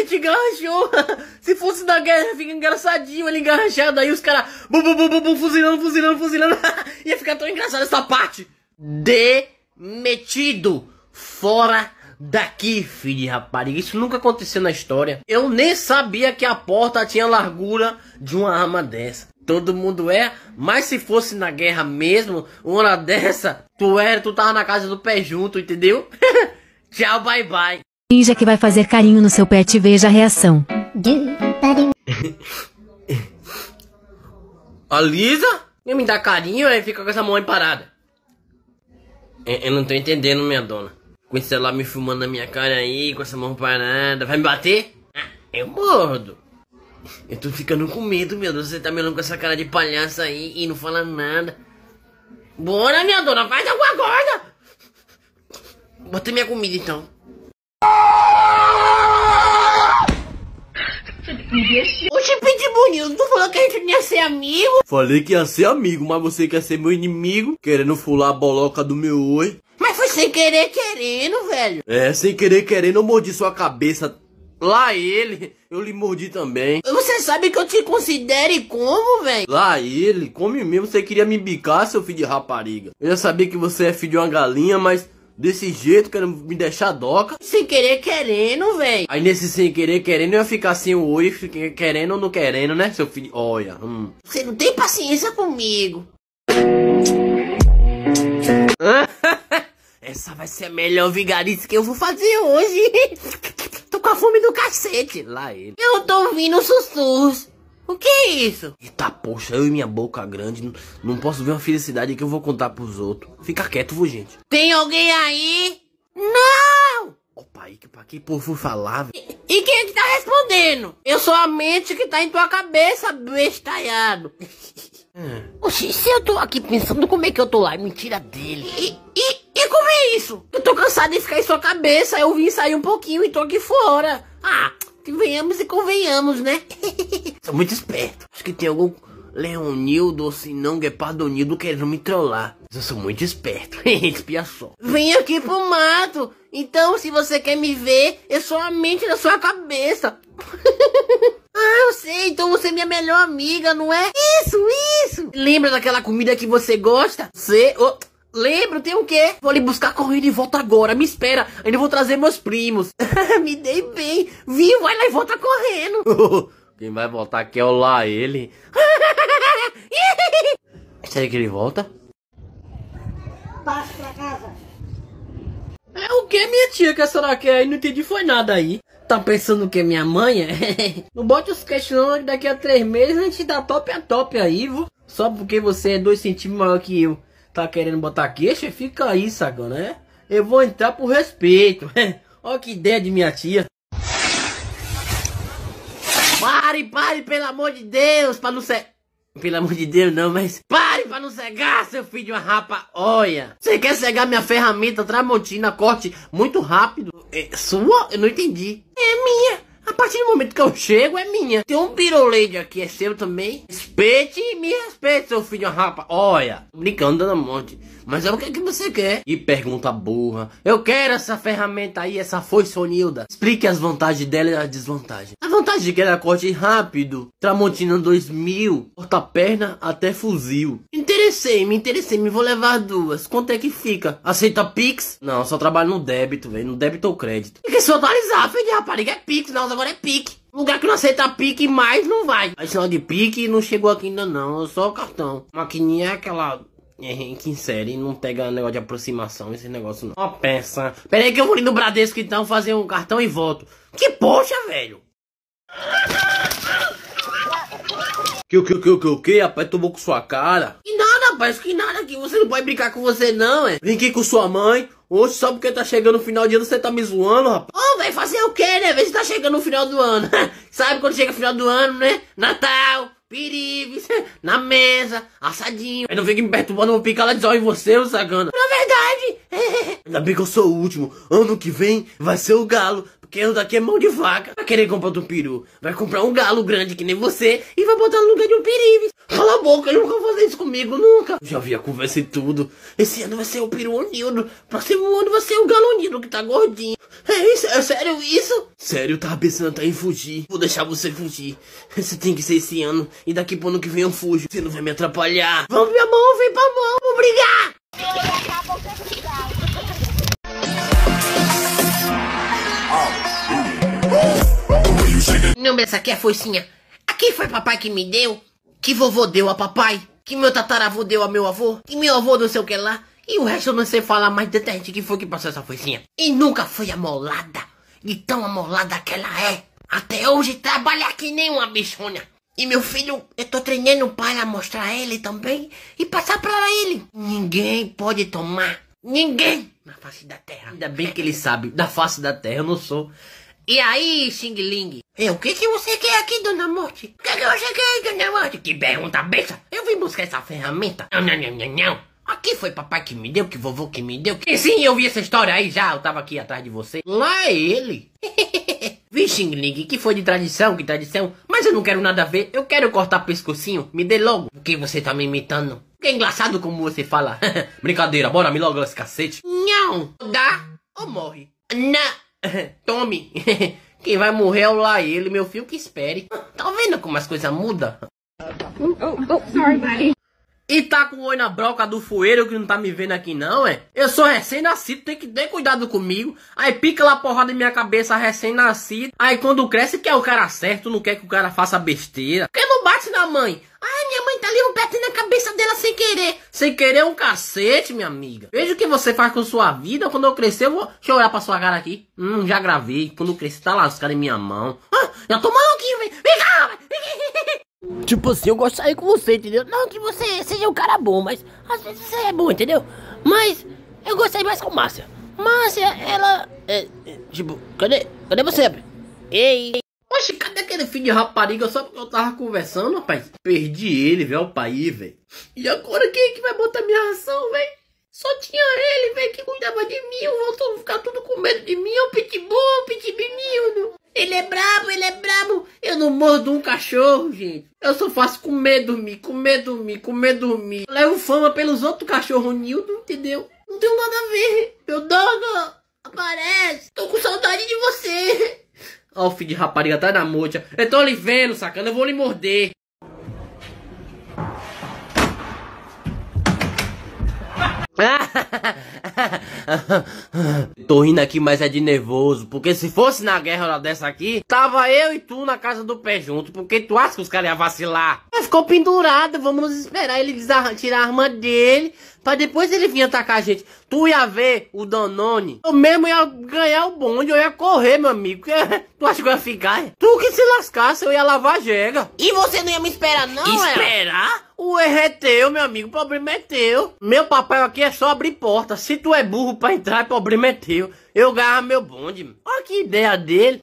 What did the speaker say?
gente enganchou. Se fosse na guerra, fica engraçadinho ele enganchado. Aí os caras, bum, bum, bum, bum, bum, fuzilando, fuzilando, fuzilando. Ia ficar tão engraçado essa parte. Demetido. Fora daqui, filho de rapariga. Isso nunca aconteceu na história. Eu nem sabia que a porta tinha largura de uma arma dessa. Todo mundo é, mas se fosse na guerra mesmo, uma hora dessa, tu era, tu tava na casa do pé junto, entendeu? Tchau, bye bye. Finja que vai fazer carinho no seu pet e veja a reação. Alisa? Eu Me dá carinho e fica com essa mão aí parada. Eu, é, eu não tô entendendo, minha dona. Com esse celular me filmando na minha cara aí, com essa mão parada. Vai me bater? Ah, eu mordo. Eu tô ficando com medo, meu Deus. Você tá me olhando com essa cara de palhaça aí e não fala nada. Bora, minha dona, faz alguma coisa! Bota minha comida então. O deixou. de bonito News, tu falou que a gente não ia ser amigo? Falei que ia ser amigo, mas você quer ser meu inimigo, querendo fular a boloca do meu oi. Mas foi sem querer querendo, velho. É, sem querer querendo, eu mordi sua cabeça. Lá ele, eu lhe mordi também. Você sabe que eu te considere como, velho? Lá ele, come mesmo, você queria me bicar, seu filho de rapariga. Eu já sabia que você é filho de uma galinha, mas desse jeito, querendo me deixar doca. Sem querer, querendo, véi. Aí nesse sem querer, querendo, eu ia ficar sem o olho, querendo ou não querendo, né, seu filho? Olha, hum. Você não tem paciência comigo. Essa vai ser a melhor vigarice que eu vou fazer hoje. tô com a fome do cacete. Lá ele. Eu tô ouvindo sussurros. O que é isso? Eita, poxa, eu e minha boca grande não, posso ver uma felicidade que eu vou contar pros outros. Fica quieto, vô, gente. Tem alguém aí? Não! Opa, aí, pra que povo falava? E, e, quem é que tá respondendo? Eu sou a mente que tá em tua cabeça, bestalhado. hum. Oxi, se eu tô aqui pensando como é que eu tô lá, mentira dele. E, e, e como é isso? Eu tô cansado de ficar em sua cabeça, eu vim sair um pouquinho e tô aqui fora. Ah, que venhamos e convenhamos, né? Sou muito esperto. Acho que tem algum Leonildo ou se não Guepardonildo querendo me trollar. Mas eu sou muito esperto. Espia só. Vem aqui pro mato. Então, se você quer me ver, eu é sou a mente da sua cabeça. ah, eu sei. Então você é minha melhor amiga, não é? Isso, isso. Lembra daquela comida que você gosta? Você... Oh. Lembro, tem o quê? Vou ali buscar corrida e volta agora. Me espera, ainda vou trazer meus primos. me dei bem. Viu? Vai lá e volta correndo. Quem vai voltar aqui é o lá ele. Será que ele volta? Passa pra casa. É o que, minha tia, que a senhora quer? Aí não entendi foi nada aí. Tá pensando que é minha mãe? não bote os questionando daqui a três meses a gente dá top a top aí, vô. Só porque você é dois centímetros maior que eu. Tá querendo botar queixa? Fica aí, sacana, né? Eu vou entrar por respeito. Olha que ideia de minha tia. Pare, pare, pelo amor de Deus, pra não ser... Pelo amor de Deus, não, mas... Pare pra não cegar, seu filho de uma rapa, olha! Você quer cegar minha ferramenta Tramontina, corte muito rápido? É sua? Eu não entendi. É minha! A partir do momento que eu chego, é minha. Tem um pirolete aqui, é seu também. Respeite e me respeite, seu filho rapa. Olha, brincando, dando monte. Mas é o que, é que você quer? E pergunta burra. Eu quero essa ferramenta aí, essa foiçonilda. Explique as vantagens dela e as desvantagens. A vantagem é que ela corte rápido. Tramontina 2000. Corta perna até fuzil. E interessei, me interessei, me vou levar duas. Quanto é que fica? Aceita Pix? Não, só trabalho no débito, velho, no débito ou crédito. E que se atualizar, filho de rapariga, é Pix, não, agora é Pix. Lugar que não aceita pique mais não vai. A sinal de pique não chegou aqui ainda não, é só o cartão. Maquininha é aquela é, que insere, não pega negócio de aproximação, esse negócio não. Uma peça. Pera aí que eu vou ali no Bradesco então fazer um cartão e volto. Que poxa, velho! Que o que o que o que o que, rapaz? Tomou com sua cara? E rapaz, que nada que você não pode brincar com você não, é. aqui com sua mãe. Hoje só porque tá chegando o final de ano você tá me zoando, rapaz. Ô, oh, vai fazer o quê, né? Vê se tá chegando o final do ano. Sabe quando chega o final do ano, né? Natal, piribes, na mesa, assadinho. Aí não fica me perturbando, eu vou picar lá de sol em você, ô sacana. Na verdade. Ainda bem que eu sou o último. Ano que vem vai ser o galo. Porque eu daqui é mão de vaca. Vai querer comprar outro peru. Vai comprar um galo grande que nem você e vai botar no lugar de um pirives. Cala a boca, nunca vou fazer isso comigo, nunca. Já vi a conversa e tudo. Esse ano vai ser o peru unido. Próximo ano vai ser o galo unido que tá gordinho. É isso? É sério isso? Sério, eu tava pensando até em fugir. Vou deixar você fugir. Você tem que ser esse ano. E daqui pro ano que vem eu fujo. Você não vai me atrapalhar. Vamos minha mão, vem pra mão. Toma essa aqui, a foicinha. Aqui foi papai que me deu, que vovô deu a papai, que meu tataravô deu a meu avô, que meu avô não sei o que lá. E o resto eu não sei falar mais tanta gente que foi que passou essa foicinha. E nunca foi amolada, e tão amolada que ela é. Até hoje trabalha que nem uma bichona. E meu filho, eu tô treinando para mostrar ele também e passar para ele. Ninguém pode tomar. Ninguém na face da terra. Ainda bem que ele sabe, da face da terra eu não sou. E aí, Xing Ling? E é, o que, que você quer aqui, Dona Morte? O que, que você quer, Dona Morte? Que pergunta besta! Eu vim buscar essa ferramenta. Não, não, não, não, não. Aqui foi papai que me deu, que vovô que me deu. E sim, eu vi essa história aí já, eu tava aqui atrás de você. Lá é ele. Vi Xing Ling, que foi de tradição, que tradição. Mas eu não quero nada a ver, eu quero cortar pescocinho. Me dê logo. O que você tá me imitando? Que é engraçado como você fala. Brincadeira, bora me logo esse cacete. Não, dá ou morre. Não. Tome! Quem vai morrer é o lá ele, meu filho que espere. Tá vendo como as coisas mudam? Oh, oh, sorry, buddy. E tá com o olho na broca do fueiro que não tá me vendo aqui não, é? Eu sou recém-nascido, tem que ter cuidado comigo. Aí pica lá porrada em minha cabeça recém-nascido. Aí quando cresce quer o cara certo, não quer que o cara faça besteira. Porque não bate na mãe. Ai, minha ali um pet na cabeça dela sem querer. Sem querer é um cacete, minha amiga. Veja o que você faz com sua vida. Quando eu crescer, eu vou. Deixa eu olhar pra sua cara aqui. Hum, já gravei. Quando eu crescer, tá lascado em minha mão. Ah, já tô maluquinho, velho. Vem cá, Tipo assim, eu gosto de sair com você, entendeu? Não que você seja um cara bom, mas às vezes você é bom, entendeu? Mas eu gosto sair mais com Márcia. Márcia, ela. é, é tipo, cadê? Cadê você? Ei! aquele filho de rapariga só porque eu tava conversando, rapaz. Perdi ele, velho, o país, velho. E agora quem é que vai botar minha ração, velho? Só tinha ele, velho, que cuidava de mim. Eu vou todo, ficar tudo com medo de mim. O é pitbull, pitbull. Ele é brabo, ele é brabo. Eu não mordo um cachorro, gente. Eu só faço comer, dormir, comer, dormir, comer, dormir. Eu levo fama pelos outros cachorros, Nildo, entendeu? Não tem nada a ver. Meu dono aparece. Tô com saudade. Ó, filho de rapariga tá na mocha. Eu tô lhe vendo, sacana, eu vou lhe morder. Tô rindo aqui, mas é de nervoso. Porque se fosse na guerra dessa aqui, tava eu e tu na casa do pé junto. Porque tu acha que os caras iam vacilar? ficou pendurado vamos esperar ele tirar a arma dele, pra depois ele vir atacar a gente. Tu ia ver o Danone, eu mesmo ia ganhar o bonde, eu ia correr, meu amigo. tu acha que eu ia ficar? É? Tu que se lascasse, eu ia lavar a jega. E você não ia me esperar não, é? Esperar? O erro é teu, meu amigo, o problema é teu. Meu papel aqui é só abrir porta. Se tu é burro pra entrar, o problema é teu. Eu ganhar meu bonde. Olha que ideia dele.